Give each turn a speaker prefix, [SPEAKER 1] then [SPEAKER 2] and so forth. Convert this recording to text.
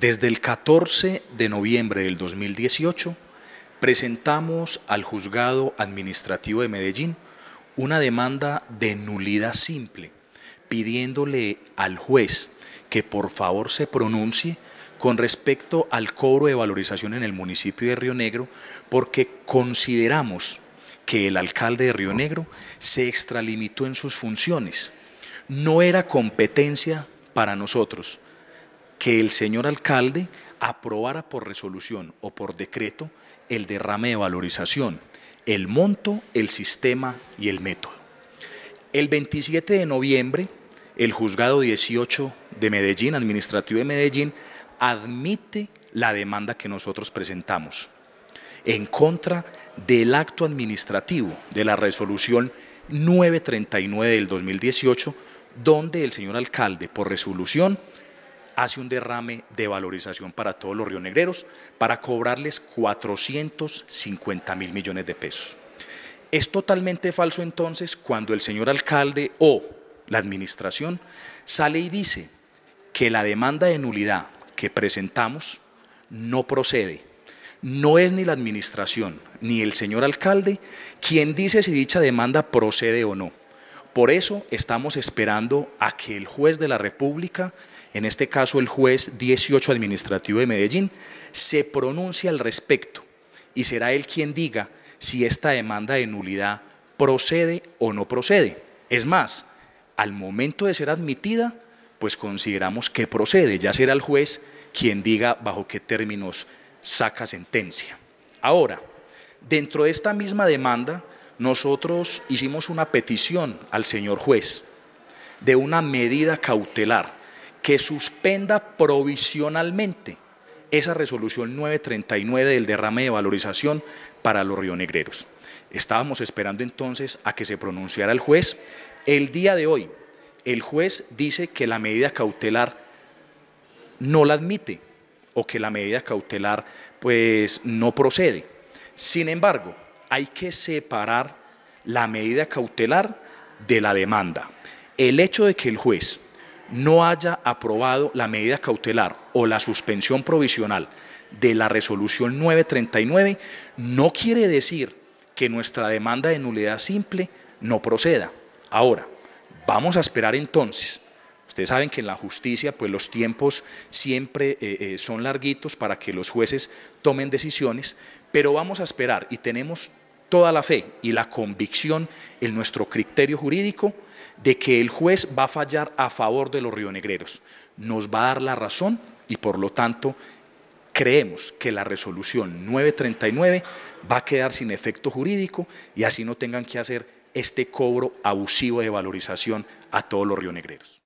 [SPEAKER 1] Desde el 14 de noviembre del 2018 presentamos al Juzgado Administrativo de Medellín una demanda de nulidad simple, pidiéndole al juez que por favor se pronuncie con respecto al cobro de valorización en el municipio de Río Negro, porque consideramos que el alcalde de Río Negro se extralimitó en sus funciones. No era competencia para nosotros que el señor alcalde aprobara por resolución o por decreto el derrame de valorización, el monto, el sistema y el método. El 27 de noviembre, el juzgado 18 de Medellín, administrativo de Medellín, admite la demanda que nosotros presentamos en contra del acto administrativo de la resolución 939 del 2018, donde el señor alcalde, por resolución, hace un derrame de valorización para todos los rionegreros para cobrarles 450 mil millones de pesos. Es totalmente falso entonces cuando el señor alcalde o la administración sale y dice que la demanda de nulidad que presentamos no procede. No es ni la administración ni el señor alcalde quien dice si dicha demanda procede o no. Por eso estamos esperando a que el juez de la República en este caso el juez 18 administrativo de Medellín, se pronuncia al respecto y será él quien diga si esta demanda de nulidad procede o no procede. Es más, al momento de ser admitida, pues consideramos que procede, ya será el juez quien diga bajo qué términos saca sentencia. Ahora, dentro de esta misma demanda, nosotros hicimos una petición al señor juez de una medida cautelar que suspenda provisionalmente esa resolución 939 del derrame de valorización para los rionegreros. Estábamos esperando entonces a que se pronunciara el juez. El día de hoy, el juez dice que la medida cautelar no la admite o que la medida cautelar pues no procede. Sin embargo, hay que separar la medida cautelar de la demanda. El hecho de que el juez no haya aprobado la medida cautelar o la suspensión provisional de la resolución 939, no quiere decir que nuestra demanda de nulidad simple no proceda. Ahora, vamos a esperar entonces. Ustedes saben que en la justicia pues los tiempos siempre eh, eh, son larguitos para que los jueces tomen decisiones, pero vamos a esperar y tenemos toda la fe y la convicción en nuestro criterio jurídico de que el juez va a fallar a favor de los rionegreros. Nos va a dar la razón y por lo tanto creemos que la resolución 939 va a quedar sin efecto jurídico y así no tengan que hacer este cobro abusivo de valorización a todos los rionegreros.